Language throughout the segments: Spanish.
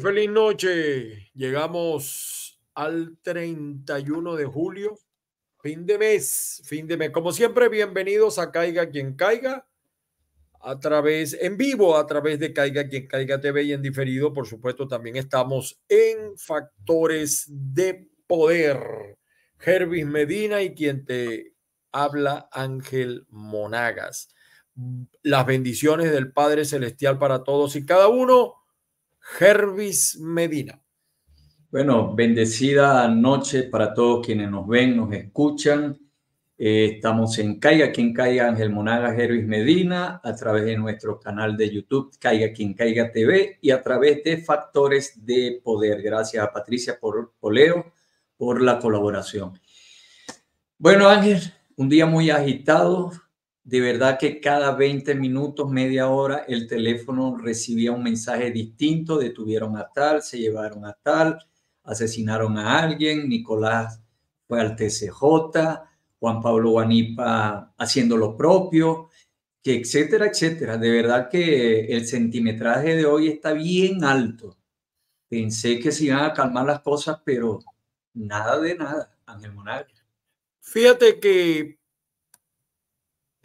feliz noche. Llegamos al 31 de julio, fin de mes, fin de mes. Como siempre, bienvenidos a Caiga quien caiga, a través, en vivo, a través de Caiga quien caiga TV y en diferido, por supuesto, también estamos en Factores de Poder. Jervis Medina y quien te habla, Ángel Monagas. Las bendiciones del Padre Celestial para todos y cada uno Hervis Medina. Bueno, bendecida noche para todos quienes nos ven, nos escuchan. Eh, estamos en Caiga Quien Caiga, Ángel Monaga, Jervis Medina, a través de nuestro canal de YouTube, Caiga Quien Caiga TV, y a través de Factores de Poder. Gracias a Patricia por, Poleo por la colaboración. Bueno, Ángel, un día muy agitado, de verdad que cada 20 minutos, media hora, el teléfono recibía un mensaje distinto, detuvieron a tal, se llevaron a tal, asesinaron a alguien, Nicolás fue al TCJ, Juan Pablo Guanipa haciendo lo propio, que etcétera, etcétera. De verdad que el centimetraje de hoy está bien alto. Pensé que se iban a calmar las cosas, pero nada de nada, Ángel Monarca. Fíjate que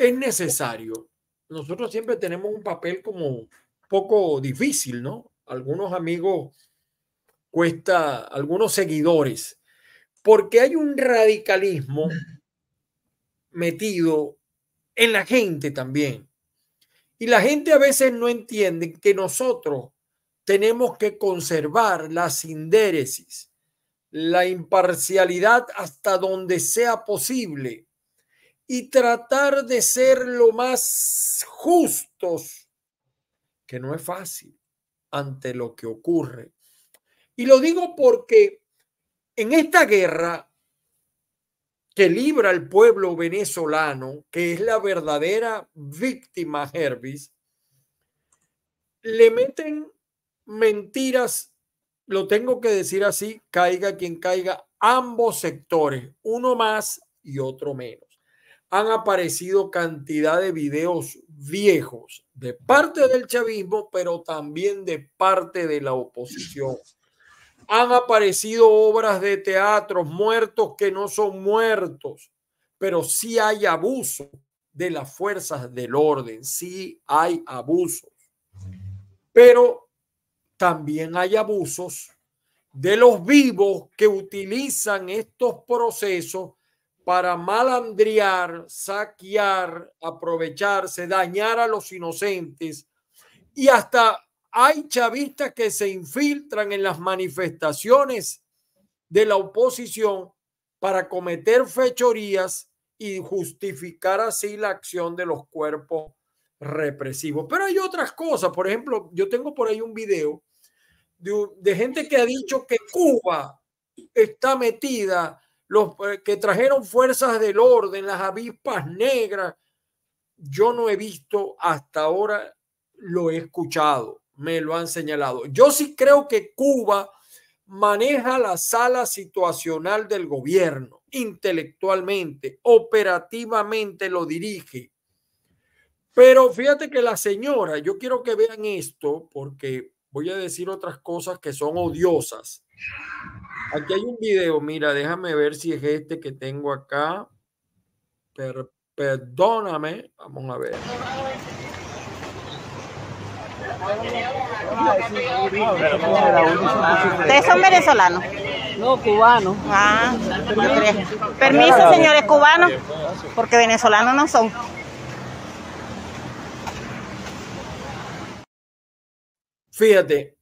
es necesario. Nosotros siempre tenemos un papel como poco difícil, ¿no? Algunos amigos cuesta, algunos seguidores, porque hay un radicalismo metido en la gente también. Y la gente a veces no entiende que nosotros tenemos que conservar la sindéresis, la imparcialidad hasta donde sea posible y tratar de ser lo más justos, que no es fácil ante lo que ocurre. Y lo digo porque en esta guerra que libra el pueblo venezolano, que es la verdadera víctima, Herbis, le meten mentiras, lo tengo que decir así, caiga quien caiga, ambos sectores, uno más y otro menos han aparecido cantidad de videos viejos de parte del chavismo, pero también de parte de la oposición. Han aparecido obras de teatro, muertos que no son muertos, pero sí hay abuso de las fuerzas del orden, sí hay abusos. Pero también hay abusos de los vivos que utilizan estos procesos para malandrear, saquear, aprovecharse, dañar a los inocentes. Y hasta hay chavistas que se infiltran en las manifestaciones de la oposición para cometer fechorías y justificar así la acción de los cuerpos represivos. Pero hay otras cosas. Por ejemplo, yo tengo por ahí un video de, de gente que ha dicho que Cuba está metida los eh, que trajeron fuerzas del orden, las avispas negras, yo no he visto hasta ahora, lo he escuchado, me lo han señalado. Yo sí creo que Cuba maneja la sala situacional del gobierno, intelectualmente, operativamente lo dirige. Pero fíjate que la señora, yo quiero que vean esto porque voy a decir otras cosas que son odiosas. Aquí hay un video, mira, déjame ver si es este que tengo acá. perdóname, vamos a ver. Ustedes son venezolanos. No, cubanos. Ah, Permiso, señores cubanos, porque venezolanos no son. Fíjate,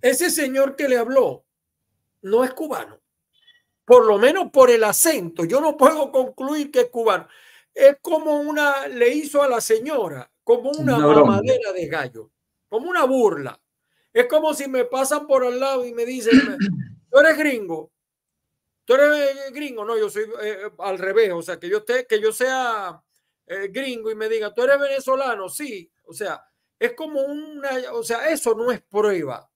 ese señor que le habló no es cubano. Por lo menos por el acento. Yo no puedo concluir que es cubano. Es como una, le hizo a la señora, como una mamadera de gallo, como una burla. Es como si me pasan por al lado y me dicen, tú eres gringo, tú eres eh, gringo, no, yo soy eh, al revés, o sea, que yo, esté, que yo sea eh, gringo y me diga, tú eres venezolano, sí, o sea, es como una, o sea, eso no es prueba,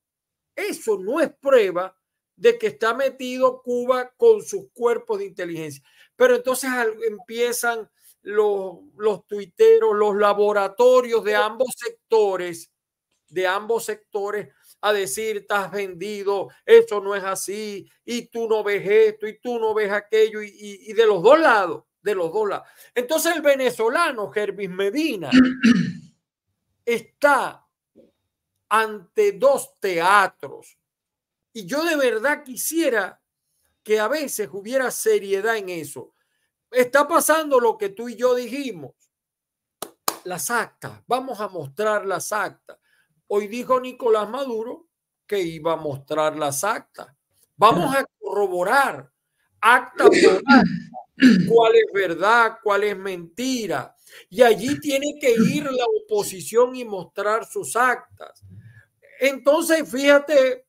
eso no es prueba de que está metido Cuba con sus cuerpos de inteligencia. Pero entonces empiezan los, los tuiteros, los laboratorios de ambos sectores, de ambos sectores, a decir, estás vendido, eso no es así, y tú no ves esto, y tú no ves aquello, y, de los dos lados, de los dos lados. Entonces el venezolano, Gervis Medina, está ante dos teatros y yo de verdad quisiera que a veces hubiera seriedad en eso. Está pasando lo que tú y yo dijimos. Las actas, vamos a mostrar las actas. Hoy dijo Nicolás Maduro que iba a mostrar las actas. Vamos a corroborar acta por acta cuál es verdad, cuál es mentira. Y allí tiene que ir la oposición y mostrar sus actas. Entonces, fíjate,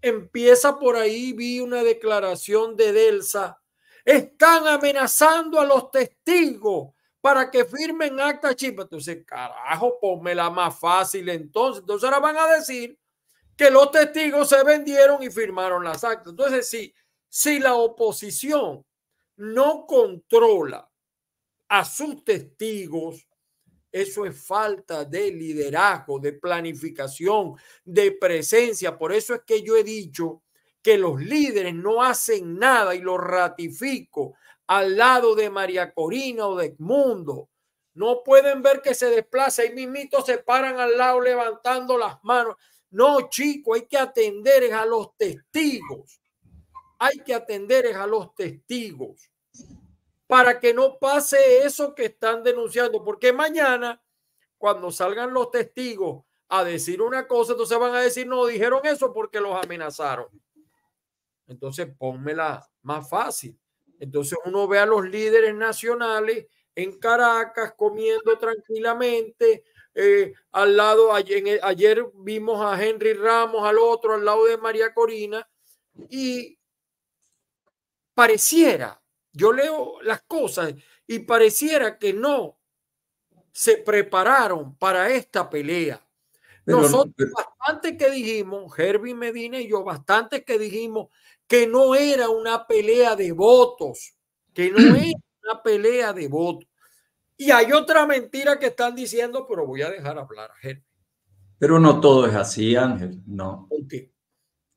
Empieza por ahí, vi una declaración de Delsa. Están amenazando a los testigos para que firmen acta chip. Entonces, carajo, la más fácil entonces. Entonces ahora van a decir que los testigos se vendieron y firmaron las actas. Entonces, sí, si la oposición no controla a sus testigos, eso es falta de liderazgo, de planificación, de presencia. Por eso es que yo he dicho que los líderes no hacen nada y lo ratifico al lado de María Corina o de Mundo. No pueden ver que se desplaza y mismito se paran al lado levantando las manos. No, chico, hay que atender a los testigos. Hay que atender a los testigos para que no pase eso que están denunciando, porque mañana, cuando salgan los testigos a decir una cosa, entonces van a decir, no, dijeron eso porque los amenazaron. Entonces, pónmela más fácil. Entonces uno ve a los líderes nacionales en Caracas comiendo tranquilamente. Eh, al lado, ayer vimos a Henry Ramos, al otro, al lado de María Corina, y pareciera yo leo las cosas y pareciera que no se prepararon para esta pelea. Nosotros bastante que dijimos, Herbie Medina y yo bastante que dijimos que no era una pelea de votos, que no era una pelea de votos. Y hay otra mentira que están diciendo, pero voy a dejar hablar a Herbie. Pero no todo es así, Ángel, no. O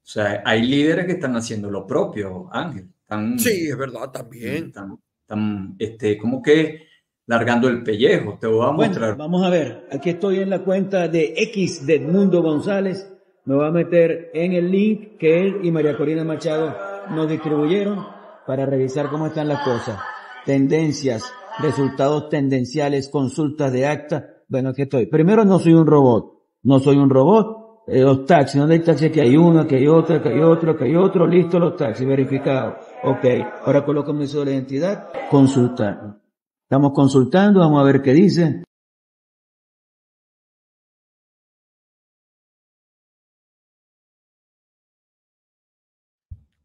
sea, hay líderes que están haciendo lo propio, Ángel sí, es verdad, también. tan, tan este, como que largando el pellejo. Te voy a bueno, mostrar. Vamos a ver, aquí estoy en la cuenta de X de Edmundo González. Me va a meter en el link que él y María Corina Machado nos distribuyeron para revisar cómo están las cosas. Tendencias, resultados tendenciales, consultas de acta. Bueno, aquí estoy. Primero, no soy un robot. No soy un robot. Eh, los taxis, no hay taxis? Que hay uno, que hay otro, que hay otro, que hay otro. Listo los taxis, verificados Ok, ahora colocamos eso de la identidad, consultar. Estamos consultando, vamos a ver qué dice.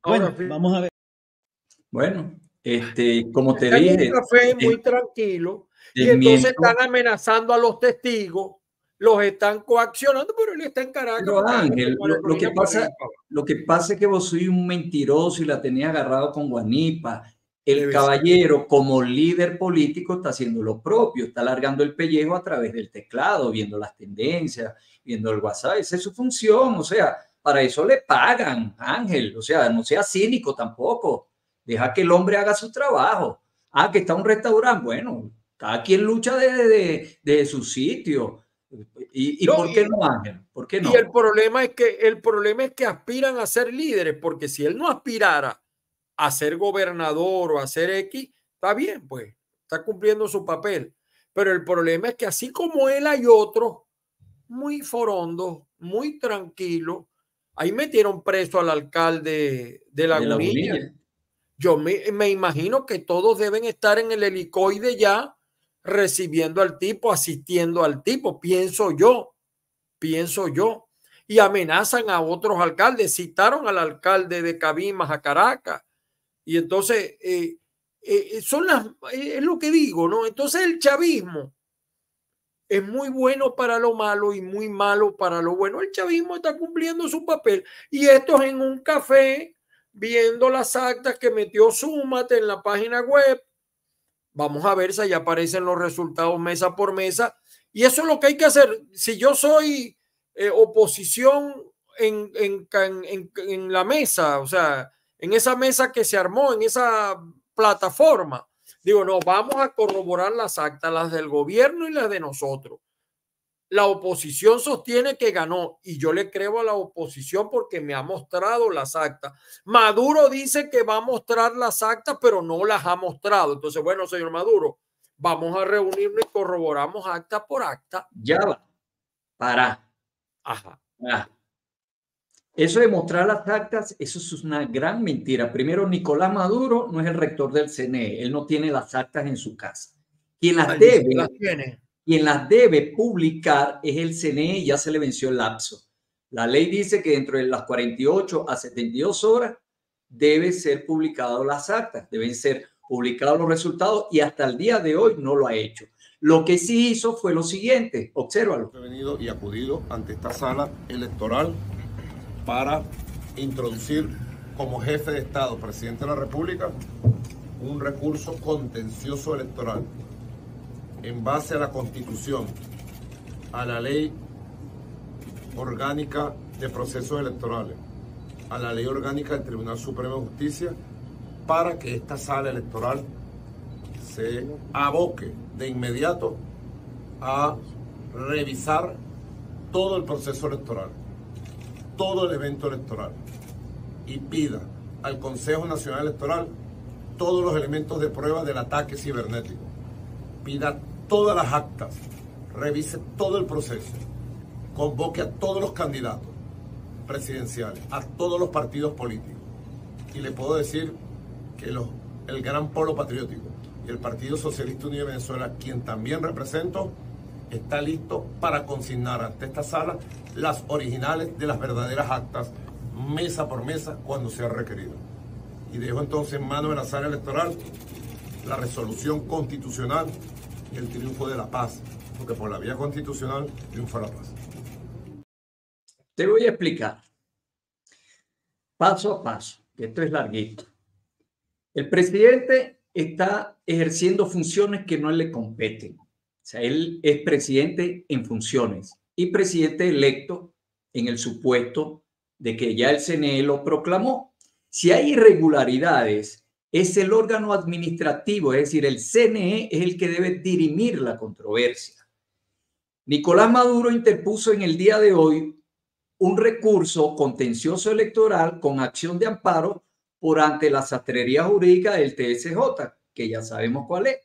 Bueno, vamos a ver. Bueno, este, como te dije. Café muy eh, tranquilo. Y entonces están amenazando a los testigos los están coaccionando, pero él está en Ángel, lo, que pasa, lo que pasa es que vos soy un mentiroso y la tenía agarrado con Guanipa. El caballero, como líder político, está haciendo lo propio, está alargando el pellejo a través del teclado, viendo las tendencias, viendo el WhatsApp. Esa es su función, o sea, para eso le pagan, Ángel. O sea, no sea cínico tampoco. Deja que el hombre haga su trabajo. Ah, que está un restaurante. Bueno, cada quien lucha desde su sitio ¿Y, por qué no, Y el problema, es que, el problema es que aspiran a ser líderes, porque si él no aspirara a ser gobernador o a ser X, está bien, pues, está cumpliendo su papel. Pero el problema es que así como él hay otros muy forondos, muy tranquilos, ahí metieron preso al alcalde de la Yo me, me imagino que todos deben estar en el helicoide ya recibiendo al tipo, asistiendo al tipo, pienso yo, pienso yo. Y amenazan a otros alcaldes, citaron al alcalde de Cabimas a Caracas. Y entonces, eh, eh, son las, eh, es lo que digo, ¿no? Entonces el chavismo es muy bueno para lo malo y muy malo para lo bueno. El chavismo está cumpliendo su papel. Y esto es en un café, viendo las actas que metió Súmate en la página web, Vamos a ver si ahí aparecen los resultados mesa por mesa. Y eso es lo que hay que hacer. Si yo soy eh, oposición en, la mesa, o sea, en esa mesa que se armó, en esa plataforma, digo, no, vamos a corroborar las actas, las del gobierno y las de nosotros. La oposición sostiene que ganó y yo le creo a la oposición porque me ha mostrado las actas. Maduro dice que va a mostrar las actas, pero no las ha mostrado. Entonces, bueno, señor Maduro, vamos a reunirnos y corroboramos acta por acta. Ya va. Para. Ajá. Eso de mostrar las actas, eso es una gran mentira. Primero, Nicolás Maduro no es el rector del CNE, él no tiene las actas en su casa. Quien las debe. Las tiene quien las debe publicar es el CNE ya se le venció el lapso. La ley dice que dentro de las 48 a 72 horas deben ser publicadas las actas, deben ser publicados los resultados y hasta el día de hoy no lo ha hecho. Lo que sí hizo fue lo siguiente, obsérvalo. Venido y acudido ante esta sala electoral para introducir como jefe de Estado, presidente de la República, un recurso contencioso electoral en base a la Constitución, a la ley orgánica de procesos electorales, a la ley orgánica del Tribunal Supremo de Justicia, para que esta sala electoral se aboque de inmediato a revisar todo el proceso electoral, todo el evento electoral y pida al Consejo Nacional Electoral todos los elementos de prueba del ataque cibernético. Pida todas las actas, revise todo el proceso, convoque a todos los candidatos presidenciales, a todos los partidos políticos. Y le puedo decir que los, el Gran Polo Patriótico y el Partido Socialista Unido de Venezuela, quien también represento, está listo para consignar ante esta sala las originales de las verdaderas actas, mesa por mesa, cuando sea requerido. Y dejo entonces en manos de la sala electoral la resolución constitucional el triunfo de la paz, porque por la vía constitucional triunfa la paz. Te voy a explicar, paso a paso, que esto es larguito. El presidente está ejerciendo funciones que no le competen. O sea, él es presidente en funciones y presidente electo en el supuesto de que ya el CNE lo proclamó. Si hay irregularidades es el órgano administrativo, es decir, el CNE es el que debe dirimir la controversia. Nicolás Maduro interpuso en el día de hoy un recurso contencioso electoral con acción de amparo por ante la sastrería jurídica del TSJ, que ya sabemos cuál es,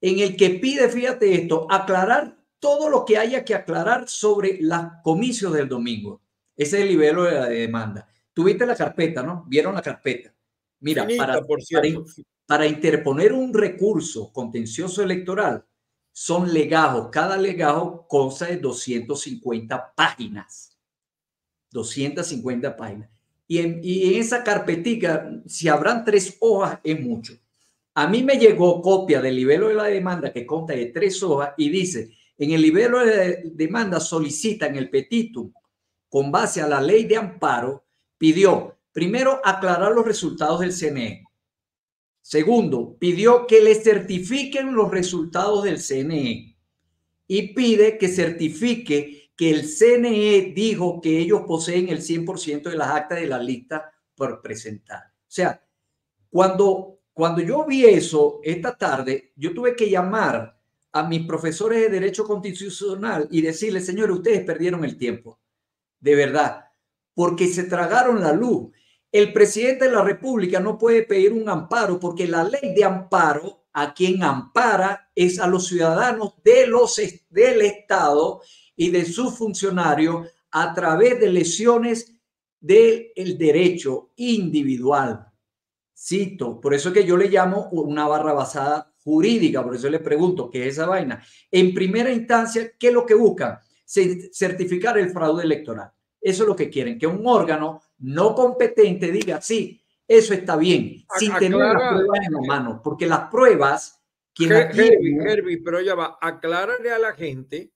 en el que pide, fíjate esto, aclarar todo lo que haya que aclarar sobre las comicios del domingo. Ese es el nivel de demanda. Tuviste la carpeta, ¿no? Vieron la carpeta. Mira, para, para, interponer un recurso contencioso electoral son legajos. Cada legajo consta de 250 páginas. 250 páginas. Y en, esa carpetica, si habrán tres hojas, es mucho. A mí me llegó copia del libelo de la demanda que consta de tres hojas y dice, en el libelo de la demanda solicitan el petitum con base a la ley de amparo, pidió Primero, aclarar los resultados del CNE. Segundo, pidió que le certifiquen los resultados del CNE y pide que certifique que el CNE dijo que ellos poseen el 100% de las actas de la lista por presentar. O sea, cuando, cuando yo vi eso esta tarde, yo tuve que llamar a mis profesores de Derecho Constitucional y decirles, señores, ustedes perdieron el tiempo, de verdad, porque se tragaron la luz. El presidente de la República no puede pedir un amparo porque la ley de amparo a quien ampara es a los ciudadanos de los, del Estado y de sus funcionarios a través de lesiones del derecho individual. Cito, por eso que yo le llamo una barra basada jurídica, por eso le pregunto, ¿qué es esa vaina? En primera instancia, ¿qué es lo que buscan? Certificar el fraude electoral. Eso es lo que quieren, que un órgano no competente diga, sí, eso está bien, sin tener las pruebas en la mano, porque las pruebas... Quien pero ya va, aclárale a la gente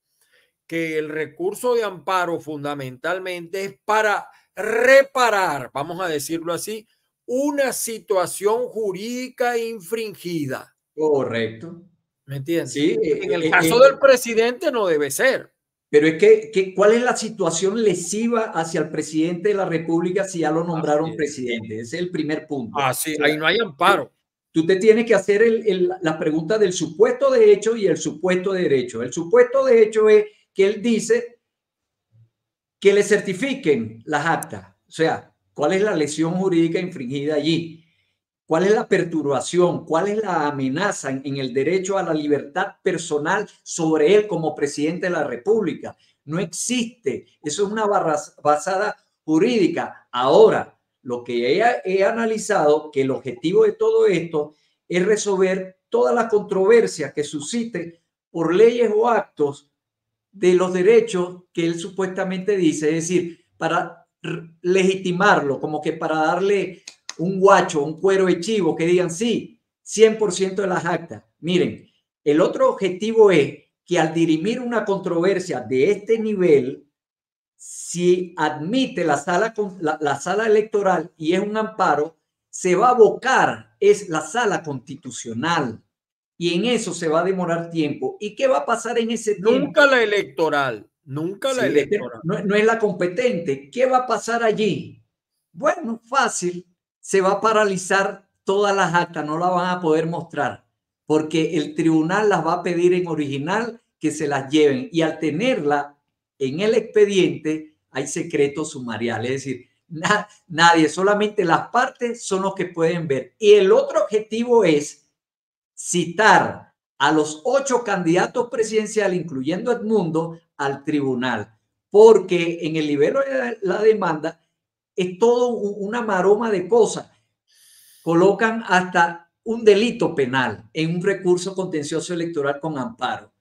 que el recurso de amparo fundamentalmente es para reparar, vamos a decirlo así, una situación jurídica infringida. Correcto. ¿Me entiendes? Sí, en el eh, caso eh, del eh. presidente no debe ser. Pero es que, ¿cuál es la situación lesiva hacia el presidente de la República si ya lo nombraron presidente? Ese es el primer punto. Ah, sí, ahí no hay amparo. Tú te tienes que hacer la pregunta del supuesto de hecho y el supuesto de derecho. El supuesto de hecho es que él dice que le certifiquen las actas. O sea, ¿cuál es la lesión jurídica infringida allí? ¿Cuál es la perturbación? ¿Cuál es la amenaza en el derecho a la libertad personal sobre él como presidente de la República? No existe. Eso es una basada jurídica. Ahora, lo que he, he analizado, que el objetivo de todo esto es resolver toda la controversia que suscite por leyes o actos de los derechos que él supuestamente dice, es decir, para legitimarlo, como que para darle un guacho, un cuero de chivo, que digan, sí, 100% de las actas. Miren, el otro objetivo es que al dirimir una controversia de este nivel, si admite la sala, la, sala electoral y es un amparo, se va a abocar, es la sala constitucional. Y en eso se va a demorar tiempo. ¿Y qué va a pasar en ese tiempo? Nunca la electoral, nunca la electoral. no es la competente. ¿Qué va a pasar allí? Bueno, fácil se va a paralizar todas las actas, no la van a poder mostrar, porque el tribunal las va a pedir en original que se las lleven y al tenerla en el expediente hay secreto sumarial, es decir, nadie, solamente las partes son los que pueden ver. Y el otro objetivo es citar a los ocho candidatos presidenciales, incluyendo Edmundo, al tribunal, porque en el libro de la demanda es todo una maroma de cosas. Colocan hasta un delito penal en un recurso contencioso electoral con amparo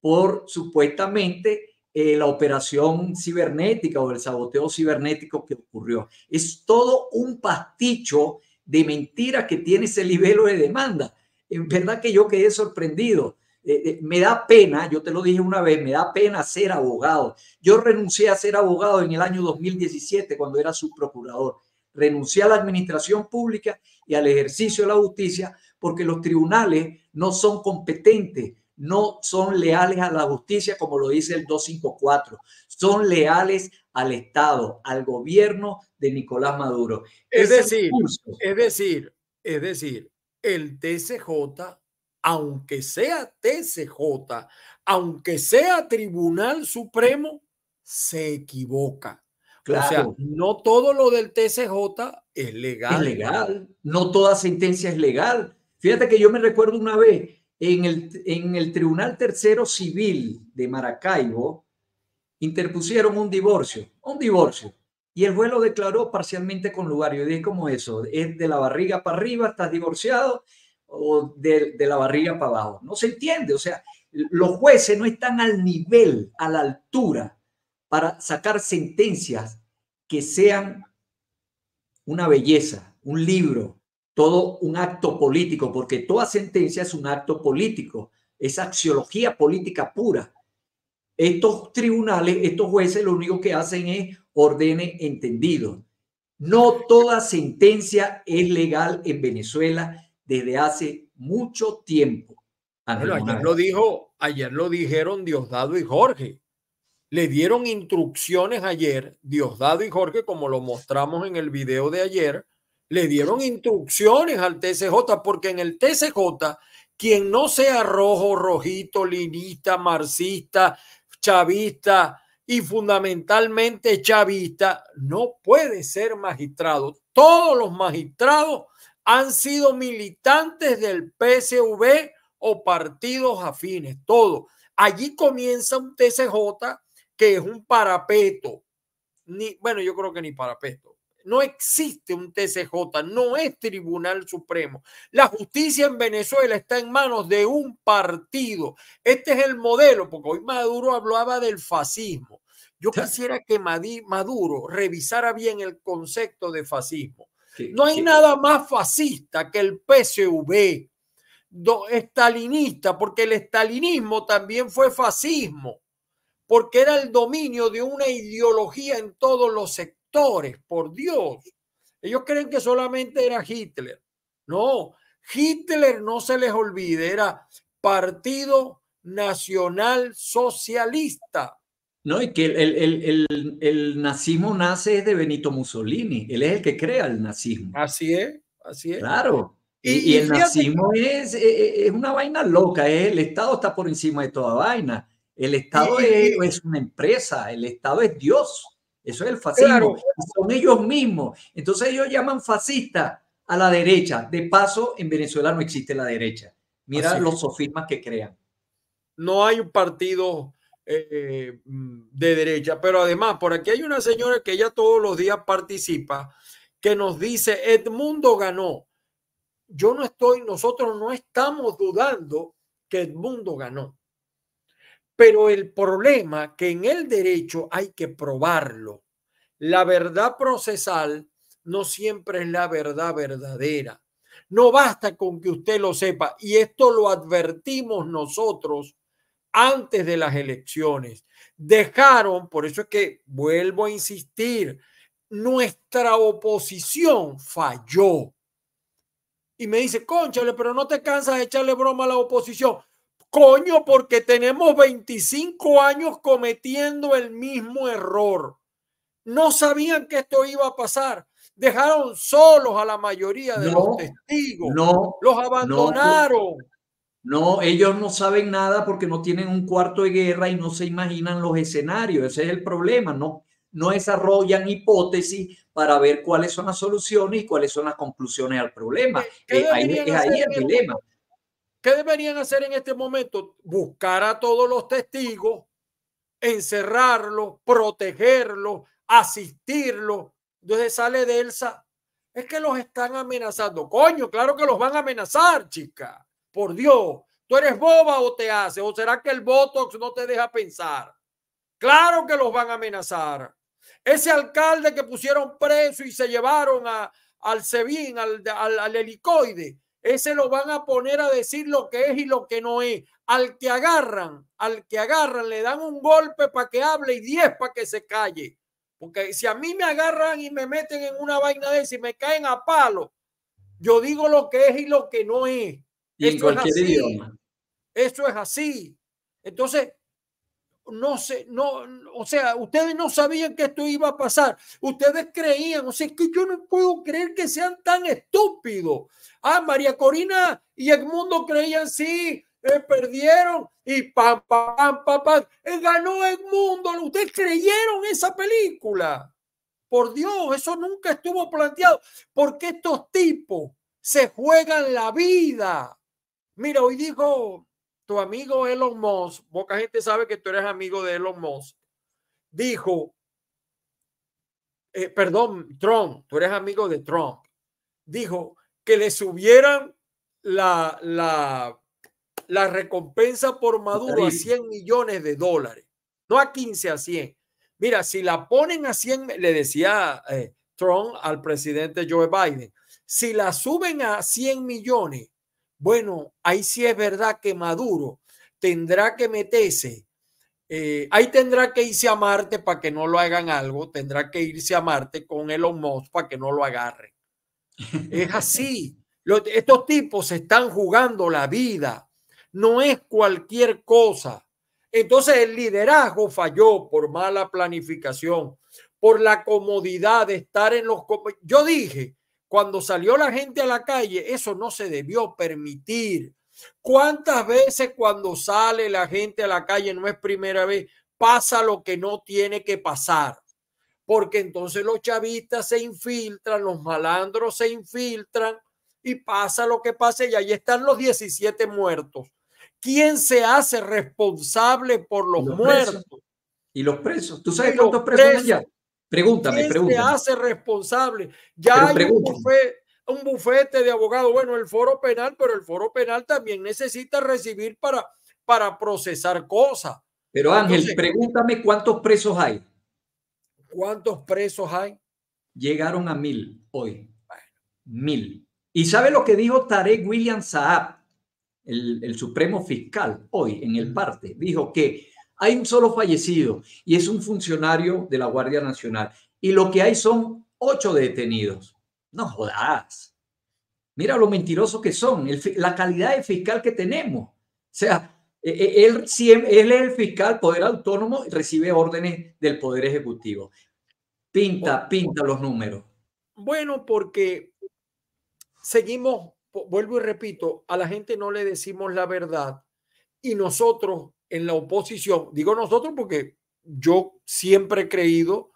por supuestamente eh, la operación cibernética o el saboteo cibernético que ocurrió. Es todo un pasticho de mentiras que tiene ese nivel de demanda. En verdad que yo quedé sorprendido. Eh, eh, me da pena, yo te lo dije una vez, me da pena ser abogado. Yo renuncié a ser abogado en el año 2017 cuando era subprocurador. Renuncié a la administración pública y al ejercicio de la justicia porque los tribunales no son competentes, no son leales a la justicia como lo dice el 254, son leales al Estado, al gobierno de Nicolás Maduro. Es decir, es decir, es decir, el TCJ aunque sea TCJ, aunque sea Tribunal Supremo, se equivoca. O sea, no todo lo del TCJ es legal. Es legal. No toda sentencia es legal. Fíjate que yo me recuerdo una vez en el, en el Tribunal Tercero Civil de Maracaibo, interpusieron un divorcio, un divorcio. Y el juez lo declaró parcialmente con lugar. Yo dije, como eso? Es de la barriga para arriba, estás divorciado o de, la barriga para abajo. No se entiende, o sea, los jueces no están al nivel, a la altura, para sacar sentencias que sean una belleza, un libro, todo un acto político, porque toda sentencia es un acto político, es axiología política pura. Estos tribunales, estos jueces lo único que hacen es ordene entendido. No toda sentencia es legal en Venezuela desde hace mucho tiempo. ayer lo dijo, ayer lo dijeron Diosdado y Jorge. Le dieron instrucciones ayer, Diosdado y Jorge, como lo mostramos en el video de ayer, le dieron instrucciones al TCJ, porque en el TCJ, quien no sea rojo, rojito, linista, marxista, chavista y fundamentalmente chavista, no puede ser magistrado. Todos los magistrados han sido militantes del PSV o partidos afines, todo. Allí comienza un TCJ que es un parapeto. Ni, bueno, yo creo que ni parapeto. No existe un TCJ, no es Tribunal Supremo. La justicia en Venezuela está en manos de un partido. Este es el modelo, porque hoy Maduro hablaba del fascismo. Yo quisiera que Maduro revisara bien el concepto de fascismo no hay nada más fascista que el PSV estalinista, porque el estalinismo también fue fascismo, porque era el dominio de una ideología en todos los sectores, por Dios. Ellos creen que solamente era Hitler. No, Hitler no se les olvide, era Partido Nacional Socialista. No, y que el, el, el, el, nazismo nace de Benito Mussolini, él es el que crea el nazismo. Así es, así es. Claro. Y, el nazismo e, e, es, una vaina loca, el Estado está por encima de toda vaina, el Estado es, una empresa, el Estado es Dios, eso es el fascismo, son ellos mismos. Entonces ellos llaman fascista a la derecha, de paso en Venezuela no existe la derecha, mira los sofismas que crean. No hay un partido eh, mm, de derecha. Pero además, por aquí hay una señora que ya todos los días participa, que nos dice, Edmundo ganó. Yo no estoy, nosotros no estamos dudando que Edmundo ganó. Pero el problema que en el derecho hay que probarlo. La verdad procesal no siempre es la verdad verdadera. No basta con que usted lo sepa. Y esto lo advertimos nosotros antes de las elecciones. Dejaron, por eso es que vuelvo a insistir, nuestra oposición falló. Y me dice, conchale, pero no te cansas de echarle broma a la oposición. Coño, porque tenemos 25 años cometiendo el mismo error. No sabían que esto iba a pasar. Dejaron solos a la mayoría de los testigos. No, los abandonaron. No, ellos no saben nada porque no tienen un cuarto de guerra y no se imaginan los escenarios. Ese es el problema. No, no desarrollan hipótesis para ver cuáles son las soluciones y cuáles son las conclusiones al problema. Eh, es ahí el este dilema. ¿Qué deberían hacer en este momento? Buscar a todos los testigos, encerrarlos, protegerlos, asistirlos. Entonces sale Delsa? Es que los están amenazando. Coño, claro que los van a amenazar, chica. Por Dios, ¿tú eres boba o te haces? ¿O será que el Botox no te deja pensar? Claro que los van a amenazar. Ese alcalde que pusieron preso y se llevaron a, al Sebin, al, helicoide, ese lo van a poner a decir lo que es y lo que no es. Al que agarran, al que agarran, le dan un golpe para que hable y diez para que se calle. Porque si a mí me agarran y me meten en una vaina de esa y me caen a palo, yo digo lo que es y lo que no es. Y en cualquier es idioma. Eso es así. Entonces, no sé, no, o sea, ustedes no sabían que esto iba a pasar. Ustedes creían, o sea, que yo no puedo creer que sean tan estúpidos. Ah, María Corina y Edmundo creían, sí, eh, perdieron y pam, pam, pam, pam, pam. ganó eh, ganó Edmundo. Ustedes creyeron esa película. Por Dios, eso nunca estuvo planteado. Porque estos tipos se juegan la vida. Mira, hoy dijo tu amigo Elon Musk, poca gente sabe que tú eres amigo de Elon Musk, dijo, eh, perdón, Trump, tú eres amigo de Trump, dijo que le subieran la, la, la recompensa por Maduro a 100 millones de dólares, no a 15, a 100. Mira, si la ponen a 100, le decía eh, Trump al presidente Joe Biden, si la suben a 100 millones, bueno, ahí sí es verdad que Maduro tendrá que meterse, eh, ahí tendrá que irse a Marte para que no lo hagan algo, tendrá que irse a Marte con Elon Musk para que no lo agarren. Es así. estos tipos están jugando la vida. No es cualquier cosa. Entonces el liderazgo falló por mala planificación, por la comodidad de estar en los... Yo dije, cuando salió la gente a la calle, eso no se debió permitir. ¿Cuántas veces cuando sale la gente a la calle, no es primera vez, pasa lo que no tiene que pasar? Porque entonces los chavistas se infiltran, los malandros se infiltran y pasa lo que pase y ahí están los 17 muertos. ¿Quién se hace responsable por los, muertos? Y los presos. ¿Tú sabes cuántos presos, presos Pregúntame, ¿Quién se hace responsable? Ya hay un bufete, de abogados, bueno, el foro penal, pero el foro penal también necesita recibir para, para procesar cosas. Pero Ángel, pregúntame cuántos presos hay. ¿Cuántos presos hay? Llegaron a mil hoy. Mil. Y sabe lo que dijo Tarek William Saab, el, el supremo fiscal, hoy en el parte. Dijo que hay un solo fallecido y es un funcionario de la Guardia Nacional. Y lo que hay son ocho detenidos. No jodas. Mira lo mentiroso que son, la calidad de fiscal que tenemos. O sea, e, e, él, él es el fiscal, poder autónomo, recibe órdenes del Poder Ejecutivo. Pinta, oh, oh. pinta los números. Bueno, porque seguimos, vuelvo y repito, a la gente no le decimos la verdad y nosotros en la oposición, digo nosotros porque yo siempre he creído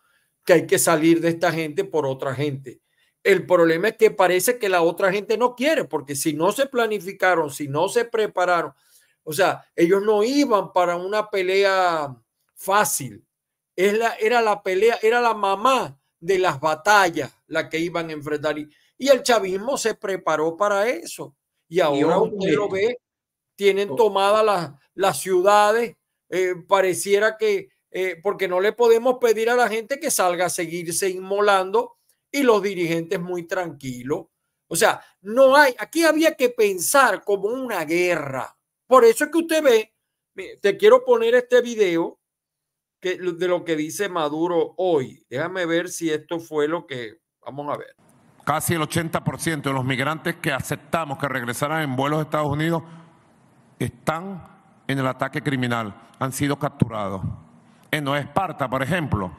que hay que salir de esta gente por otra gente. El problema es que parece que la otra gente no quiere, porque si no se planificaron, si no se prepararon, o sea, ellos no iban para una pelea fácil. Es la, era la pelea, era la mamá de las batallas la que iban a enfrentar. Y, el chavismo se preparó para eso. Y ahora usted lo ve tienen tomadas las, las ciudades, eh, pareciera que, eh, porque no le podemos pedir a la gente que salga a seguirse inmolando y los dirigentes muy tranquilos. O sea, no hay, aquí había que pensar como una guerra. Por eso es que usted ve, te quiero poner este video que, de lo que dice Maduro hoy. Déjame ver si esto fue lo que, vamos a ver. Casi el 80% de los migrantes que aceptamos que regresaran en vuelos a Estados Unidos están en el ataque criminal, han sido capturados. En Nueva Esparta, por ejemplo,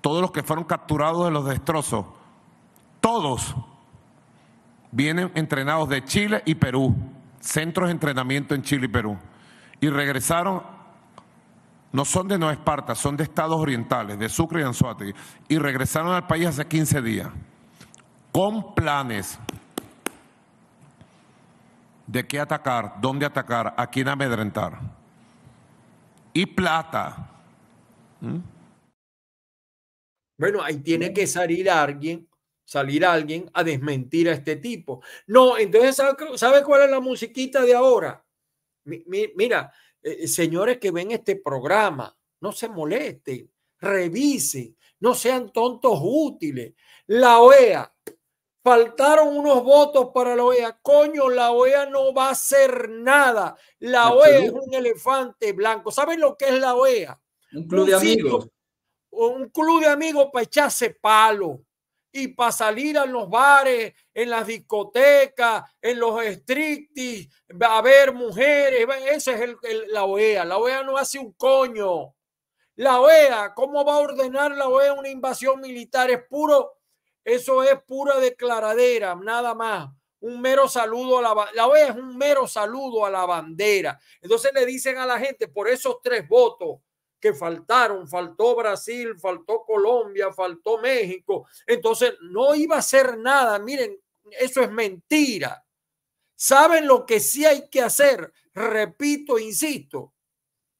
todos los que fueron capturados de los destrozos, todos vienen entrenados de Chile y Perú, centros de entrenamiento en Chile y Perú, y regresaron, no son de Nueva Esparta, son de estados orientales, de Sucre y Anzuategui, y regresaron al país hace 15 días, con planes, de qué atacar, dónde atacar, a quién amedrentar. Y plata. ¿Mm? Bueno, ahí tiene que salir alguien, salir alguien a desmentir a este tipo. No, entonces, ¿sabe cuál es la musiquita de ahora? Mira, eh, eh, señores que ven este programa, no se molesten, revisen, no sean tontos útiles. La OEA, Faltaron unos votos para la OEA. Coño, la OEA no va a hacer nada. La OEA es un elefante blanco. ¿Saben lo que es la OEA? Un club de amigos. Un club de amigos para echarse palo y para salir a los bares, en las discotecas, en los va a ver mujeres. Esa es la OEA. La OEA no hace un coño. La OEA, ¿cómo va a ordenar la OEA una invasión militar? Es puro eso es pura declaradera, nada más. Un mero saludo a la, la es un mero saludo a la bandera. Entonces le dicen a la gente por esos tres votos que faltaron, faltó Brasil, faltó Colombia, faltó México. Entonces no iba a ser nada. Miren, eso es mentira. ¿Saben lo que sí hay que hacer? Repito, insisto,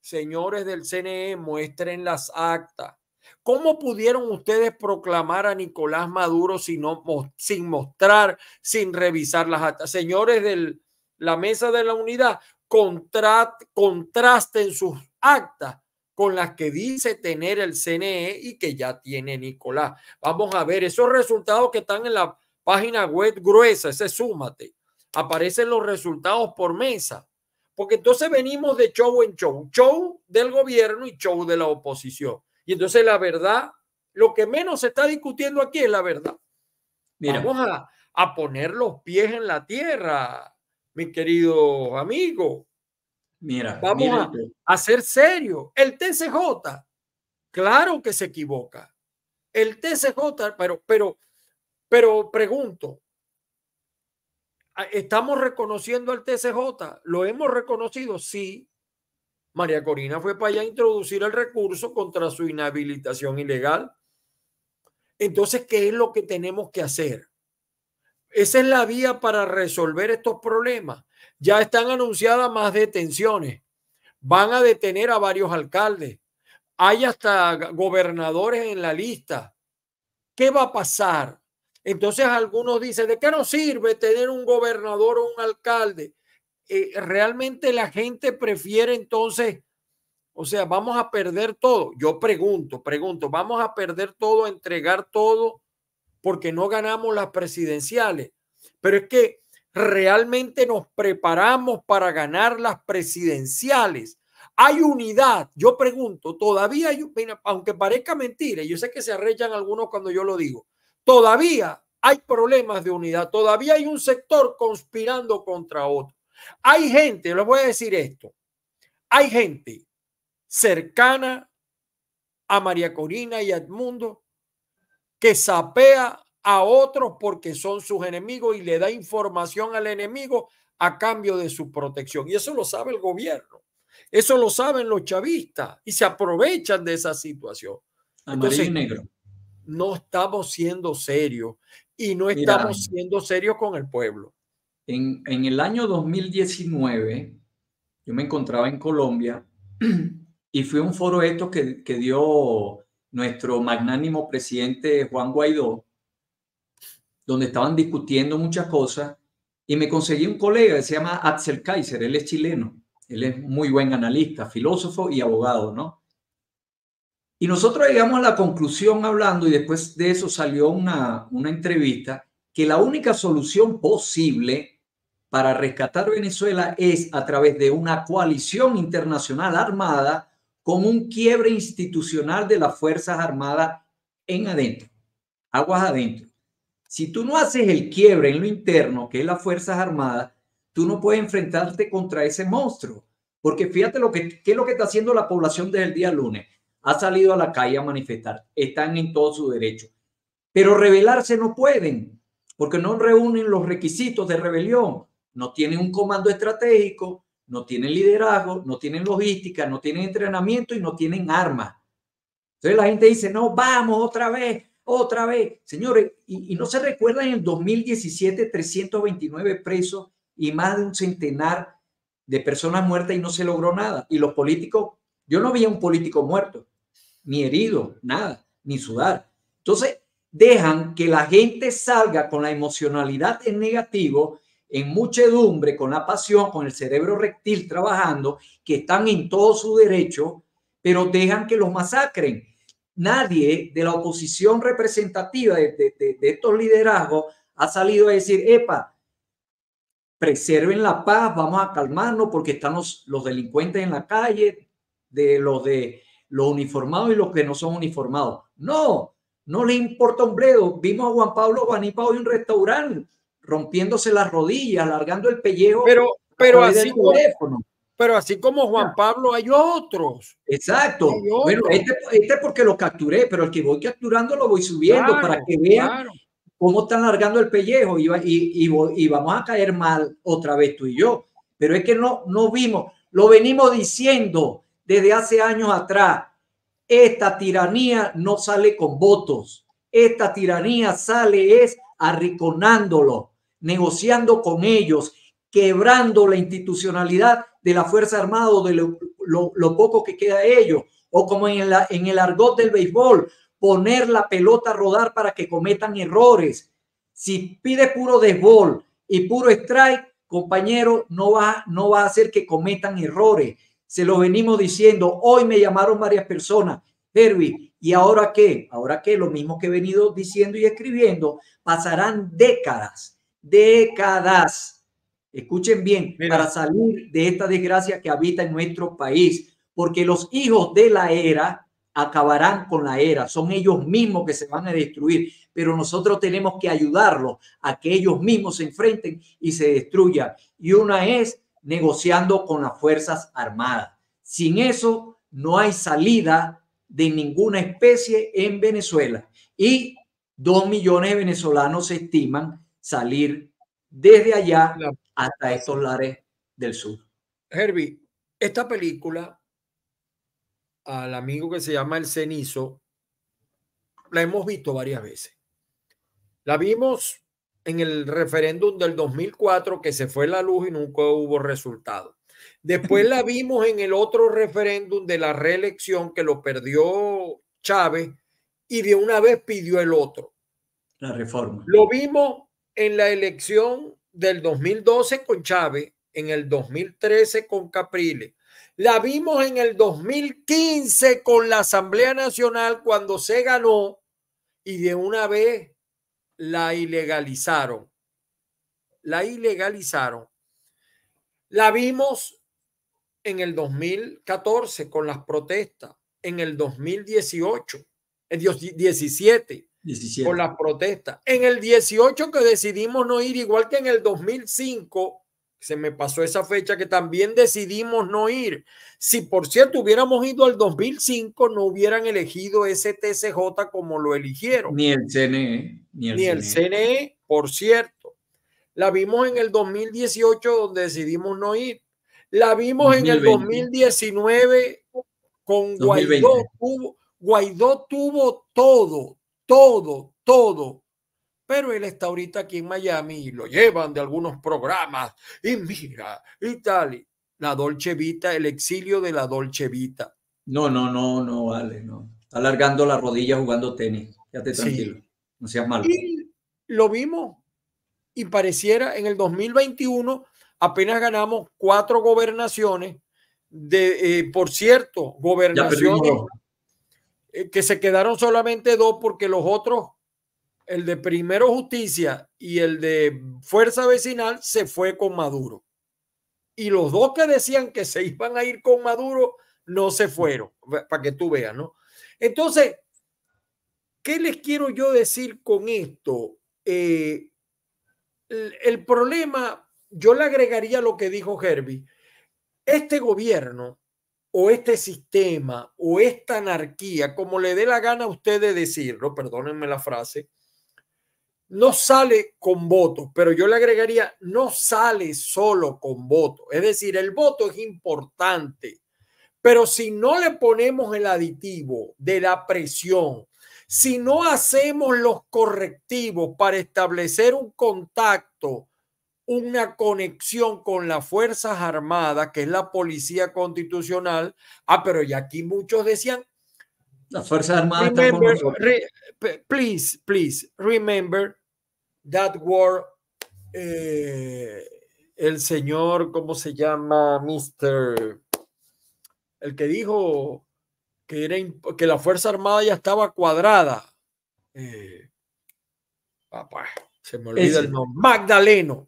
señores del CNE, muestren las actas, ¿Cómo pudieron ustedes proclamar a Nicolás Maduro sin, no, sin mostrar, sin revisar las actas? Señores de la mesa de la unidad, contrasten sus actas con las que dice tener el CNE y que ya tiene Nicolás. Vamos a ver esos resultados que están en la página web gruesa, ese súmate. Aparecen los resultados por mesa, porque entonces venimos de show en show, show del gobierno y show de la oposición. Y entonces la verdad, lo que menos se está discutiendo aquí es la verdad. Mira. Vamos a, poner los pies en la tierra, mi querido amigo. Mira, vamos A, ser serio. El TCJ, claro que se equivoca. El TCJ, pero, pero, pero pregunto, ¿estamos reconociendo al TCJ? ¿Lo hemos reconocido? Sí. María Corina fue para allá a introducir el recurso contra su inhabilitación ilegal. Entonces, ¿qué es lo que tenemos que hacer? Esa es la vía para resolver estos problemas. Ya están anunciadas más detenciones. Van a detener a varios alcaldes. Hay hasta gobernadores en la lista. ¿Qué va a pasar? Entonces algunos dicen, ¿de qué nos sirve tener un gobernador o un alcalde eh, realmente la gente prefiere entonces, o sea, vamos a perder todo. Yo pregunto, pregunto, vamos a perder todo, entregar todo, porque no ganamos las presidenciales. Pero es que realmente nos preparamos para ganar las presidenciales. Hay unidad, yo pregunto, todavía, aunque parezca mentira, yo sé que se arrechan algunos cuando yo lo digo, todavía hay problemas de unidad, todavía hay un sector conspirando contra otro. Hay gente, les voy a decir esto, hay gente cercana a María Corina y a Edmundo que sapea a otros porque son sus enemigos y le da información al enemigo a cambio de su protección. Y eso lo sabe el gobierno, eso lo saben los chavistas y se aprovechan de esa situación. Entonces, negro. No estamos siendo serios y no estamos siendo serios con el pueblo. En, el año 2019, yo me encontraba en Colombia y fui a un foro esto que, que dio nuestro magnánimo presidente Juan Guaidó, donde estaban discutiendo muchas cosas y me conseguí un colega que se llama Axel Kaiser, él es chileno, él es muy buen analista, filósofo y abogado, ¿no? Y nosotros llegamos a la conclusión hablando y después de eso salió una, una entrevista que la única solución posible para rescatar Venezuela es a través de una coalición internacional armada con un quiebre institucional de las Fuerzas Armadas en adentro, aguas adentro. Si tú no haces el quiebre en lo interno, que es las Fuerzas Armadas, tú no puedes enfrentarte contra ese monstruo. Porque fíjate lo que, qué es lo que está haciendo la población desde el día lunes. Ha salido a la calle a manifestar. Están en todo su derecho. Pero rebelarse no pueden, porque no reúnen los requisitos de rebelión no tienen un comando estratégico, no tienen liderazgo, no tienen logística, no tienen entrenamiento y no tienen armas. Entonces la gente dice, no, vamos otra vez, otra vez. Señores, y, no se recuerdan en el 2017 329 presos y más de un centenar de personas muertas y no se logró nada. Y los políticos, yo no vi a un político muerto, ni herido, nada, ni sudar. Entonces, dejan que la gente salga con la emocionalidad en negativo en muchedumbre, con la pasión, con el cerebro reptil trabajando, que están en todo su derecho, pero dejan que los masacren. Nadie de la oposición representativa de, de, de, estos liderazgos ha salido a decir, epa, preserven la paz, vamos a calmarnos porque están los, delincuentes en la calle, de los de los uniformados y los que no son uniformados. No, no le importa un bledo. Vimos a Juan Pablo Guanipa hoy en un restaurante rompiéndose las rodillas, alargando el pellejo. Pero, pero así Pero así como Juan Pablo hay otros. Exacto. Bueno, este, es este porque lo capturé, pero el que voy capturando lo voy subiendo para que vean cómo están largando el pellejo y, vamos a caer mal otra vez tú y yo. Pero es que no, vimos, lo venimos diciendo desde hace años atrás. Esta tiranía no sale con votos. Esta tiranía sale es arriconándolo, negociando con ellos, quebrando la institucionalidad de la Fuerza Armada o de lo, poco que queda de ellos, o como en, la, el argot del béisbol, poner la pelota a rodar para que cometan errores. Si pide puro desbol y puro strike, compañero, no va, no va a hacer que cometan errores. Se lo venimos diciendo. Hoy me llamaron varias personas. Herbie, ¿y ahora qué? Ahora qué, lo mismo que he venido diciendo y escribiendo, pasarán décadas décadas. Escuchen bien, para salir de esta desgracia que habita en nuestro país, porque los hijos de la era acabarán con la era, son ellos mismos que se van a destruir, pero nosotros tenemos que ayudarlos a que ellos mismos se enfrenten y se destruyan. Y una es negociando con las Fuerzas Armadas. Sin eso no hay salida de ninguna especie en Venezuela. Y dos millones de venezolanos se estiman salir desde allá hasta estos lares del sur. Herbie, esta película, al amigo que se llama El Cenizo, la hemos visto varias veces. La vimos en el referéndum del 2004 que se fue la luz y nunca hubo resultado. Después la vimos en el otro referéndum de la reelección que lo perdió Chávez y de una vez pidió el otro. La reforma. Lo vimos en la elección del 2012 con Chávez, en el 2013 con Capriles, la vimos en el 2015 con la Asamblea Nacional cuando se ganó y de una vez la ilegalizaron. La ilegalizaron. La vimos en el 2014 con las protestas, en el 2018, en 2017, 17. las protestas. En el 18 que decidimos no ir, igual que en el 2005, se me pasó esa fecha que también decidimos no ir. Si por cierto hubiéramos ido al 2005, no hubieran elegido ese TCJ como lo eligieron. Ni el CNE. Ni el, CNE. E, por cierto. La vimos en el 2018 donde decidimos no ir. La vimos en el 2019 con Guaidó. Guaidó tuvo todo, todo, todo. Pero él está ahorita aquí en Miami y lo llevan de algunos programas y mira, y tal. La Dolce Vita, el exilio de la Dolce Vita. No, no, no, no, vale, no. alargando la rodilla jugando tenis. Ya te tranquilo. No seas malo. Y lo vimos. Y pareciera en el 2021 apenas ganamos cuatro gobernaciones de, eh, por cierto, gobernaciones eh, que se quedaron solamente dos porque los otros, el de Primero Justicia y el de Fuerza Vecinal, se fue con Maduro. Y los dos que decían que se iban a ir con Maduro, no se fueron, para que tú veas, ¿no? Entonces, ¿qué les quiero yo decir con esto? Eh, el, problema, yo le agregaría lo que dijo Herbie, este gobierno o este sistema o esta anarquía, como le dé la gana a usted de decirlo, perdónenme la frase, no sale con votos, pero yo le agregaría, no sale solo con votos. Es decir, el voto es importante, pero si no le ponemos el aditivo de la presión, si no hacemos los correctivos para establecer un contacto, una conexión con las Fuerzas Armadas, que es la policía constitucional. Ah, pero ya aquí muchos decían... Las Fuerzas Armadas... please, please, remember that war... Eh, el señor, ¿cómo se llama? Mr. El que dijo que, era, que la Fuerza Armada ya estaba cuadrada. Eh, papá, se me olvida el nombre. Magdaleno.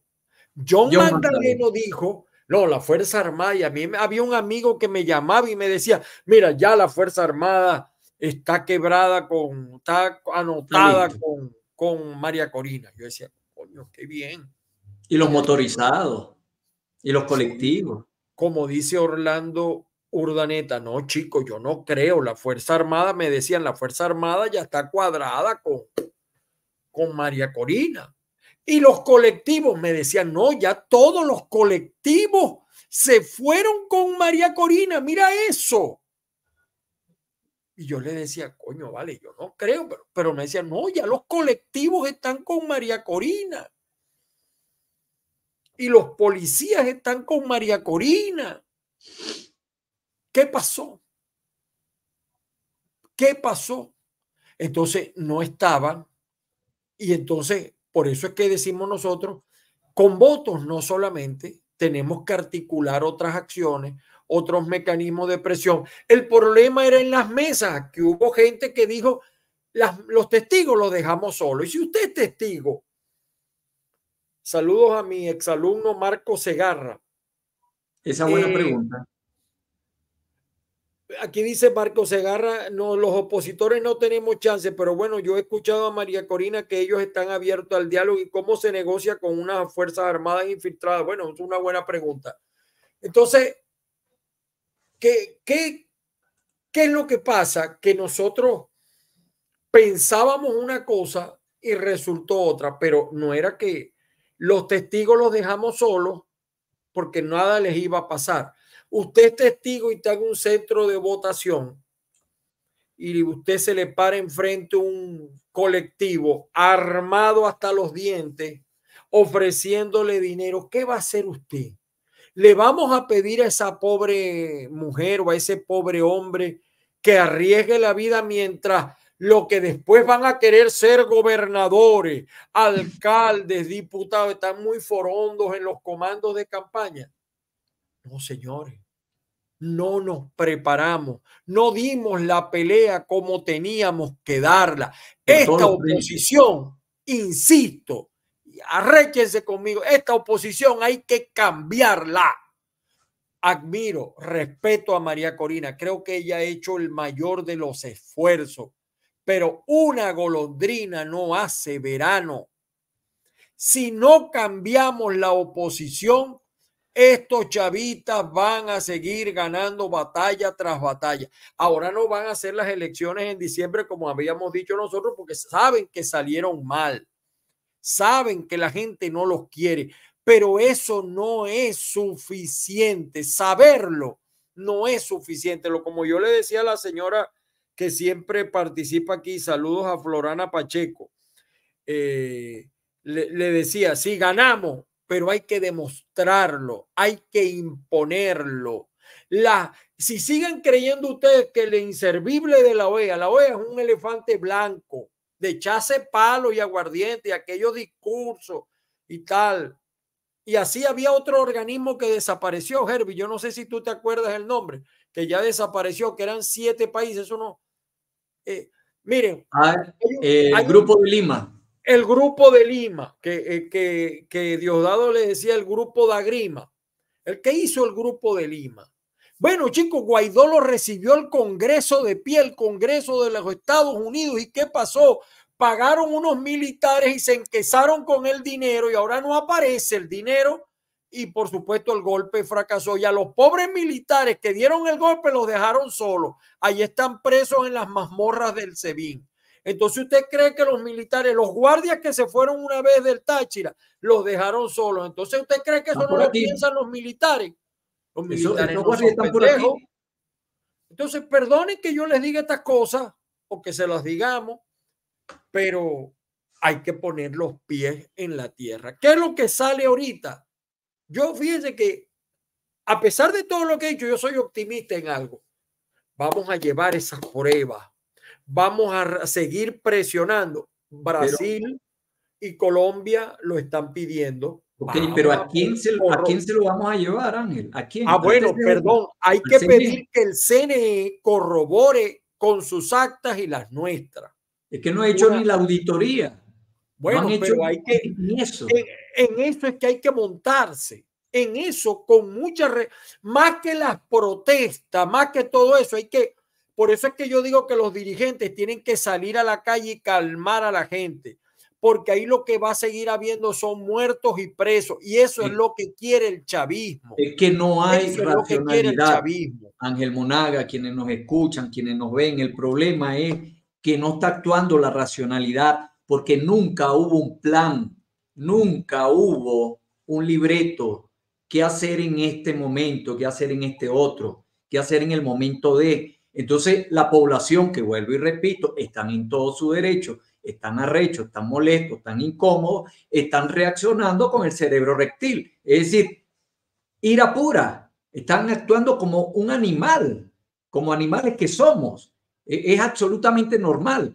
John, Magdaleno, dijo, no, la Fuerza Armada, y a mí había un amigo que me llamaba y me decía, mira, ya la Fuerza Armada está quebrada con, está anotada con, María Corina. Yo decía, coño, qué bien. Y los motorizados, y los colectivos. Como dice Orlando Urdaneta, no, chico, yo no creo. La Fuerza Armada, me decían, la Fuerza Armada ya está cuadrada con, con María Corina. Y los colectivos me decían, no, ya todos los colectivos se fueron con María Corina, mira eso. Y yo le decía, coño, vale, yo no creo, pero, me decían, no, ya los colectivos están con María Corina. Y los policías están con María Corina. ¿Qué pasó? ¿Qué pasó? Entonces no estaban. Y entonces por eso es que decimos nosotros, con votos no solamente, tenemos que articular otras acciones, otros mecanismos de presión. El problema era en las mesas, que hubo gente que dijo, las, los testigos los dejamos solos. Y si usted es testigo, saludos a mi exalumno Marco Segarra. Esa buena eh, pregunta. Aquí dice Marco Segarra, no, los opositores no tenemos chance, pero bueno, yo he escuchado a María Corina que ellos están abiertos al diálogo y cómo se negocia con unas Fuerzas Armadas infiltradas. Bueno, es una buena pregunta. Entonces, ¿qué, qué, qué es lo que pasa? Que nosotros pensábamos una cosa y resultó otra, pero no era que los testigos los dejamos solos porque nada les iba a pasar. Usted es testigo y está en un centro de votación y usted se le para enfrente un colectivo armado hasta los dientes ofreciéndole dinero, ¿qué va a hacer usted? ¿Le vamos a pedir a esa pobre mujer o a ese pobre hombre que arriesgue la vida mientras lo que después van a querer ser gobernadores, alcaldes, diputados, están muy forondos en los comandos de campaña? señores, no nos preparamos, no dimos la pelea como teníamos que darla. Esta oposición, insisto, arréchense conmigo, esta oposición hay que cambiarla. Admiro, respeto a María Corina, creo que ella ha hecho el mayor de los esfuerzos, pero una golondrina no hace verano. Si no cambiamos la oposición, estos chavitas van a seguir ganando batalla tras batalla. Ahora no van a hacer las elecciones en diciembre como habíamos dicho nosotros porque saben que salieron mal. Saben que la gente no los quiere, pero eso no es suficiente. Saberlo no es suficiente. Lo como yo le decía a la señora que siempre participa aquí, saludos a Florana Pacheco. Eh, le, le, decía, si ganamos, pero hay que demostrarlo, hay que imponerlo. La, si siguen creyendo ustedes que el inservible de la OEA, la OEA es un elefante blanco, de chase palo y aguardiente, y aquellos discursos y tal. Y así había otro organismo que desapareció, Herbie. Yo no sé si tú te acuerdas el nombre, que ya desapareció, que eran siete países. Eso no. Eh, miren, ah, el eh, Grupo de Lima el grupo de Lima, eh, que, Diosdado le decía el grupo de Agrima, el que hizo el grupo de Lima. Bueno, chicos, Guaidó lo recibió el Congreso de pie, el Congreso de los Estados Unidos. ¿Y qué pasó? Pagaron unos militares y se enquesaron con el dinero y ahora no aparece el dinero. Y por supuesto el golpe fracasó. Y a los pobres militares que dieron el golpe los dejaron solos. Ahí están presos en las mazmorras del Sebín. Entonces usted cree que los militares, los guardias que se fueron una vez del Táchira, los dejaron solos. Entonces usted cree que eso no, lo piensan los militares. Los militares no son pendejos. Entonces perdonen que yo les diga estas cosas o que se las digamos, pero hay que poner los pies en la tierra. ¿Qué es lo que sale ahorita? Yo fíjense que a pesar de todo lo que he dicho yo soy optimista en algo. Vamos a llevar esas pruebas vamos a seguir presionando. Brasil y Colombia lo están pidiendo. pero ¿a quién, se lo, vamos a llevar, Ángel? Ah, bueno, perdón. Hay que e. pedir que el CNE corrobore con sus actas y las nuestras. Es que no ha hecho ni la auditoría. Bueno, pero hay que... En, eso es que hay que montarse en eso con mucha, más que las protestas, más que todo eso, hay que por eso es que yo digo que los dirigentes tienen que salir a la calle y calmar a la gente, porque ahí lo que va a seguir habiendo son muertos y presos, y eso es lo que quiere el chavismo. Es que no hay racionalidad. Ángel Monaga, quienes nos escuchan, quienes nos ven, el problema es que no está actuando la racionalidad, porque nunca hubo un plan, nunca hubo un libreto, qué hacer en este momento, qué hacer en este otro, qué hacer en el momento de entonces, la población, que vuelvo y repito, están en todo su derecho, están arrechos, están molestos, están incómodos, están reaccionando con el cerebro rectil. Es decir, ira pura, están actuando como un animal, como animales que somos. E, es absolutamente normal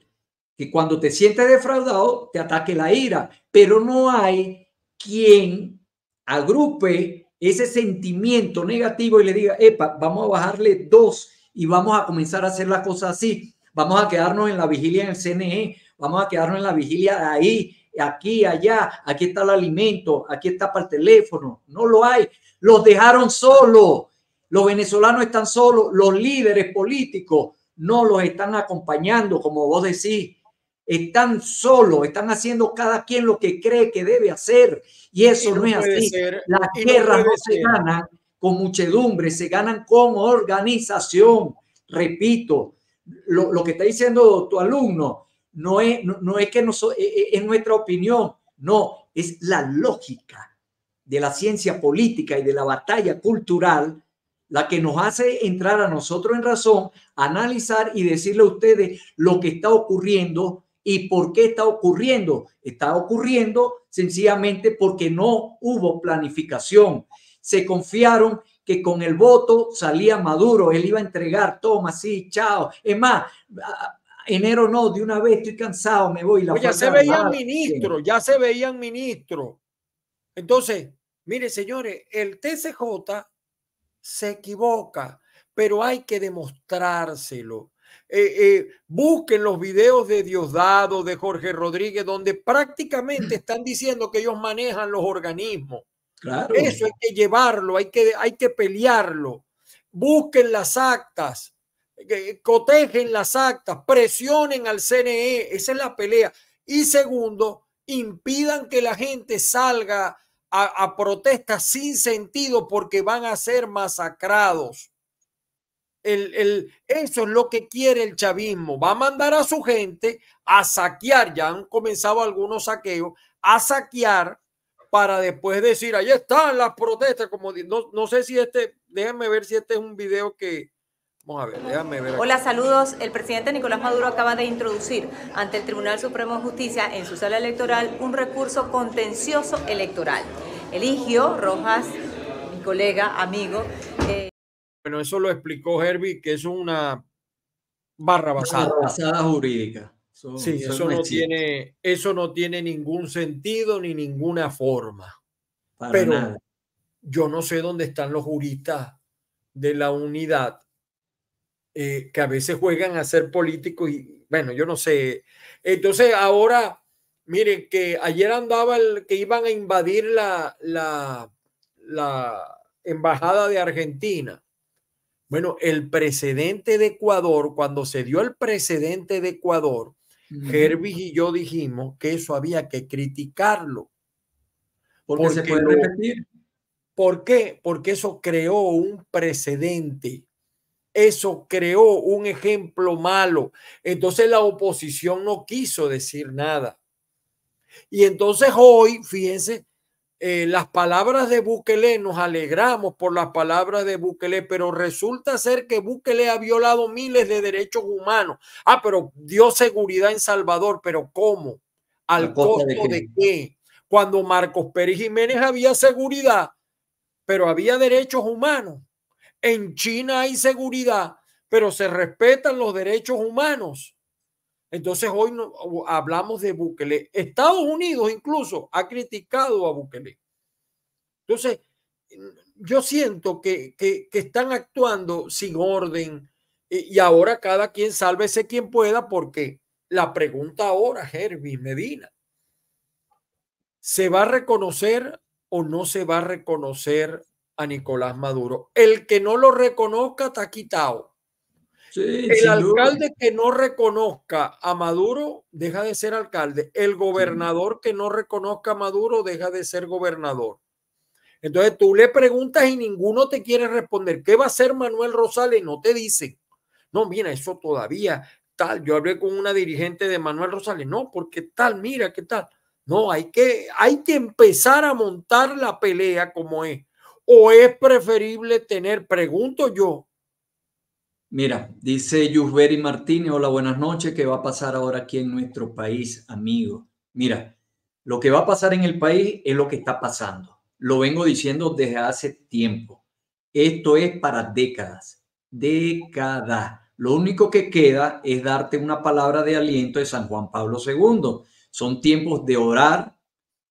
que cuando te sientes defraudado te ataque la ira, pero no hay quien agrupe ese sentimiento negativo y le diga, epa, vamos a bajarle dos y vamos a comenzar a hacer las cosas así. Vamos a quedarnos en la vigilia en el CNE, vamos a quedarnos en la vigilia ahí, aquí, allá, aquí está el alimento, aquí está para el teléfono. No lo hay. Los dejaron solos. Los venezolanos están solos. Los líderes políticos no los están acompañando, como vos decís. Están solos, están haciendo cada quien lo que cree que debe hacer. Y eso no, es así. Las no, se ganan con muchedumbre, se ganan como organización. Repito, lo, que está diciendo tu alumno no es, no, es que no e, e, es, nuestra opinión, no, es la lógica de la ciencia política y de la batalla cultural la que nos hace entrar a nosotros en razón, analizar y decirle a ustedes lo que está ocurriendo y por qué está ocurriendo. Está ocurriendo sencillamente porque no hubo planificación se confiaron que con el voto salía Maduro, él iba a entregar, toma, sí, chao. Es más, enero no, de una vez estoy cansado, me voy. La ya se veían ministros, ya se veían ministros. Entonces, mire señores, el TCJ se equivoca, pero hay que demostrárselo. Eh, eh, busquen los videos de Diosdado, de Jorge Rodríguez, donde prácticamente están diciendo que ellos manejan los organismos. Eso hay que llevarlo, hay que, hay que pelearlo. Busquen las actas, eh, cotejen las actas, presionen al CNE, esa es la pelea. Y segundo, impidan que la gente salga a, protestas sin sentido porque van a ser masacrados. El, eso es lo que quiere el chavismo. Va a mandar a su gente a saquear, ya han comenzado algunos saqueos, a saquear para después decir, ahí están las protestas, como no, sé si este, déjenme ver si este es un video que, Vamos a ver, déjame ver. Hola, saludos. El presidente Nicolás Maduro acaba de introducir ante el Tribunal Supremo de Justicia en su sala electoral un recurso contencioso electoral. Eligio Rojas, mi colega, amigo. Eh, bueno, eso lo explicó Herbie, que es una barra basada. Barra basada jurídica sí, eso, no, tiene, eso no tiene ningún sentido ni ninguna forma. Pero yo no sé dónde están los juristas de la unidad eh, que a veces juegan a ser políticos y bueno, yo no sé. Entonces ahora, miren, que ayer andaba el que iban a invadir la, la, la embajada de Argentina. Bueno, el precedente de Ecuador, cuando se dio el precedente de Ecuador, Hervis y yo dijimos que eso había que criticarlo. se puede repetir. ¿Por qué? Porque eso creó un precedente. Eso creó un ejemplo malo. Entonces la oposición no quiso decir nada. Y entonces hoy, fíjense, eh, las palabras de Bukele, nos alegramos por las palabras de Bukele, pero resulta ser que Bukele ha violado miles de derechos humanos. Ah, pero dio seguridad en Salvador, pero ¿cómo? ¿Al costo de, de qué? Cuando Marcos Pérez Jiménez había seguridad, pero había derechos humanos. En China hay seguridad, pero se respetan los derechos humanos. Entonces hoy hablamos de Bukele. Estados Unidos incluso ha criticado a Bukele. Entonces, yo siento que, están actuando sin orden eh, y ahora cada quien sálvese quien pueda porque la pregunta ahora, Hervis Medina, ¿se va a reconocer o no se va a reconocer a Nicolás Maduro? El que no lo reconozca está quitado el alcalde que no reconozca a Maduro deja de ser alcalde. El gobernador que no reconozca a Maduro deja de ser gobernador. Entonces tú le preguntas y ninguno te quiere responder. ¿Qué va a hacer Manuel Rosales? No te dice. No, mira, eso todavía tal. Yo hablé con una dirigente de Manuel Rosales. No, porque tal, mira, qué tal. No, hay que, hay que empezar a montar la pelea como es. O es preferible tener, pregunto yo, Mira, dice Yusberi Martínez, hola, buenas noches, ¿qué va a pasar ahora aquí en nuestro país, amigo? Mira, lo que va a pasar en el país es lo que está pasando. Lo vengo diciendo desde hace tiempo. Esto es para décadas, décadas. Lo único que queda es darte una palabra de aliento de San Juan Pablo II. Son tiempos de orar,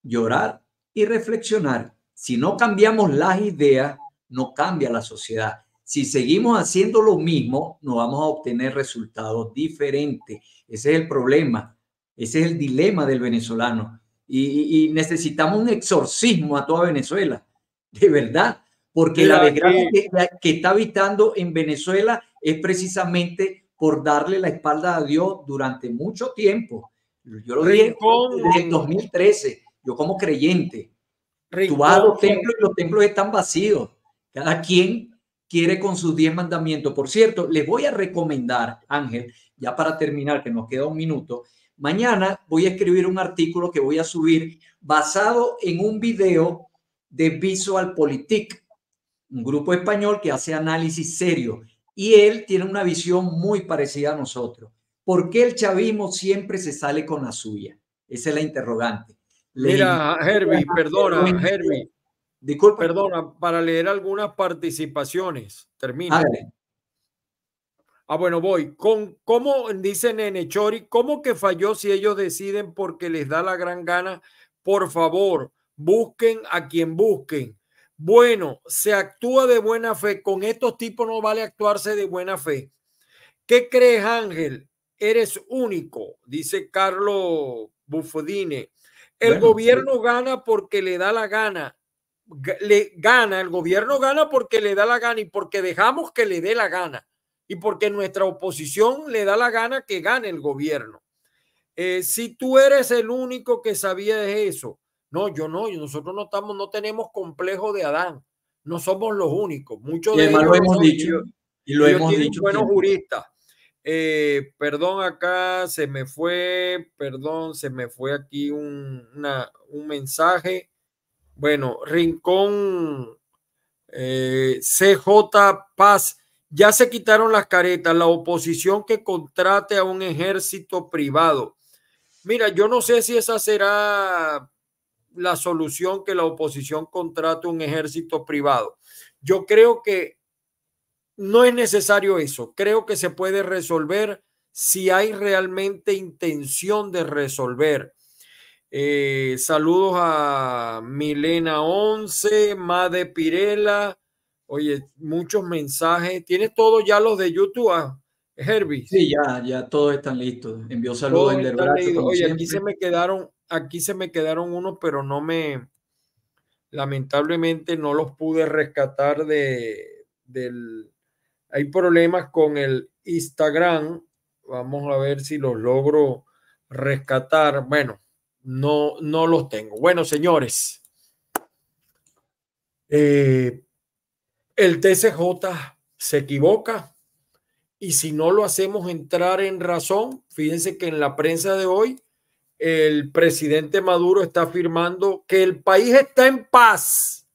llorar y reflexionar. Si no cambiamos las ideas, no cambia la sociedad. Si seguimos haciendo lo mismo, no vamos a obtener resultados diferentes. Ese es el problema, ese es el dilema del venezolano. Y, necesitamos un exorcismo a toda Venezuela, de verdad, porque la desgracia que, está habitando en Venezuela es precisamente por darle la espalda a Dios durante mucho tiempo. Yo lo dije desde 2013, yo como creyente. Rincón. los templos y los templos están vacíos. Cada quien quiere con sus diez mandamientos. Por cierto, les voy a recomendar, Ángel, ya para terminar, que nos queda un minuto, mañana voy a escribir un artículo que voy a subir basado en un video de Visual Politic, un grupo español que hace análisis serio y él tiene una visión muy parecida a nosotros. ¿Por qué el chavismo siempre se sale con la suya? Esa es la interrogante. Mira, Herbie, perdona, Herbie. Disculpa. Perdona, para leer algunas participaciones. Termina. Ah, bueno, voy. Con, ¿Cómo dice Nene Chori? ¿Cómo que falló si ellos deciden porque les da la gran gana? Por favor, busquen a quien busquen. Bueno, se actúa de buena fe. Con estos tipos no vale actuarse de buena fe. ¿Qué crees, Ángel? Eres único, dice Carlos Bufodine. El gobierno gana porque le da la gana le gana, el gobierno gana porque le da la gana y porque dejamos que le dé la gana y porque nuestra oposición le da la gana que gane el gobierno. Eh, si tú eres el único que sabía eso, no, yo no, nosotros no estamos, no tenemos complejo de Adán, no somos los únicos, muchos de lo hemos dicho y lo hemos dicho buenos juristas. Eh, perdón acá, se me fue, perdón, se me fue aquí un mensaje. Bueno, Rincón eh, CJ Paz, ya se quitaron las caretas, la oposición que contrate a un ejército privado. Mira, yo no sé si esa será la solución que la oposición contrate un ejército privado. Yo creo que no es necesario eso. Creo que se puede resolver si hay realmente intención de resolver. Eh, saludos a Milena 11, Made Pirela. Oye, muchos mensajes. ¿Tienes todos ya los de YouTube, ah, Herbie? Sí, ya, ya todos están listos. Envió saludos en Oye, aquí se me quedaron, aquí se me quedaron unos, pero no me, lamentablemente no los pude rescatar de, hay problemas con el Instagram. Vamos a ver si los logro rescatar. Bueno, no, no los tengo. Bueno, señores, eh, el TCJ se equivoca y si no lo hacemos entrar en razón, fíjense que en la prensa de hoy el presidente Maduro está afirmando que el país está en paz,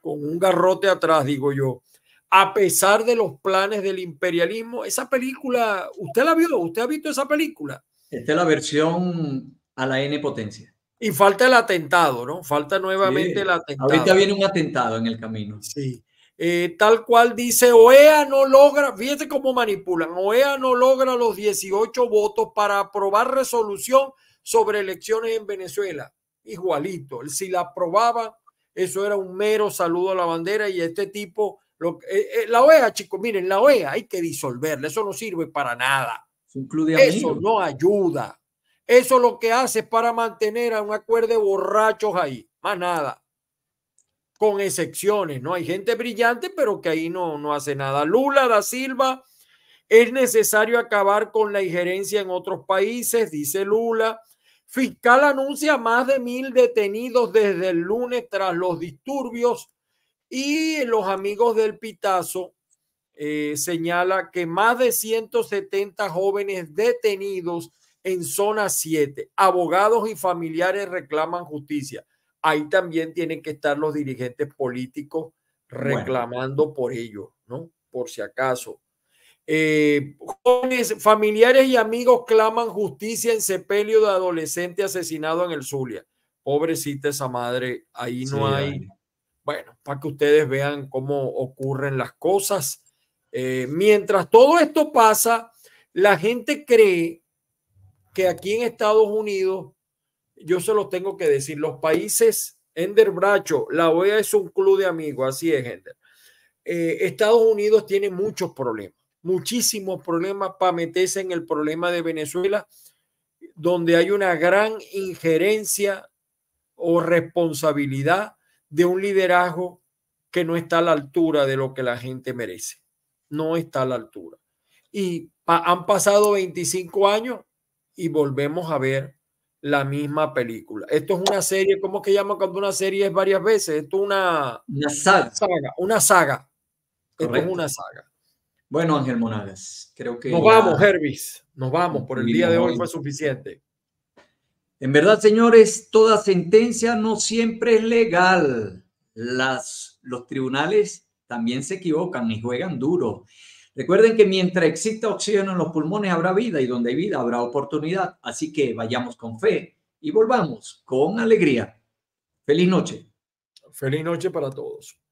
con un garrote atrás, digo yo, a pesar de los planes del imperialismo. Esa película, ¿usted la vio? ¿Usted ha visto esa película? Esta es la versión a la N potencia. Y falta el atentado, ¿no? Falta nuevamente el atentado. Ahorita viene un atentado en el camino. Sí. Eh, tal cual dice, OEA no logra, fíjate cómo manipulan, OEA no logra los 18 votos para aprobar resolución sobre elecciones en Venezuela. Igualito, si la aprobaban, eso era un mero saludo a la bandera y este tipo, lo, eh, eh, la OEA, chicos, miren, la OEA hay que disolverla, eso no sirve para nada. eso no ayuda. Eso lo que hace para mantener a un acuerdo de borrachos ahí, más nada. Con excepciones, ¿no? Hay gente brillante, pero que ahí no, no hace nada. Lula da Silva, es necesario acabar con la injerencia en otros países, dice Lula. Fiscal anuncia más de mil detenidos desde el lunes tras los disturbios y los amigos del Pitazo eh, señala que más de 170 jóvenes detenidos en zona 7. Abogados y familiares reclaman justicia. Ahí también tienen que estar los dirigentes políticos reclamando por ello, ¿no? Por si acaso. Eh, jóvenes, familiares y amigos claman justicia en sepelio de adolescente asesinado en el Zulia. Pobrecita esa madre, ahí no hay. Bueno, para que ustedes vean cómo ocurren las cosas. Eh, mientras todo esto pasa, la gente cree que aquí en Estados Unidos, yo se los tengo que decir, los países, Ender Bracho, la OEA es un club de amigos, así es, Ender. Eh, Estados Unidos tiene muchos problemas, muchísimos problemas para meterse en el problema de Venezuela, donde hay una gran injerencia o responsabilidad de un liderazgo que no está a la altura de lo que la gente merece. No está a la altura. Y han pasado 25 años y volvemos a ver la misma película. Esto es una serie, ¿cómo que llama cuando una serie es varias veces? Esto es una, una saga. Una saga. una saga. Bueno, Ángel Monales creo que... Nos vamos, Hervis, nos vamos, por el día de hoy fue suficiente. En verdad, señores, toda sentencia no siempre es legal. Las, los tribunales también se equivocan y juegan duro. Recuerden que mientras exista oxígeno en los pulmones habrá vida y donde hay vida habrá oportunidad. Así que vayamos con fe y volvamos con alegría. Feliz noche. Feliz noche para todos.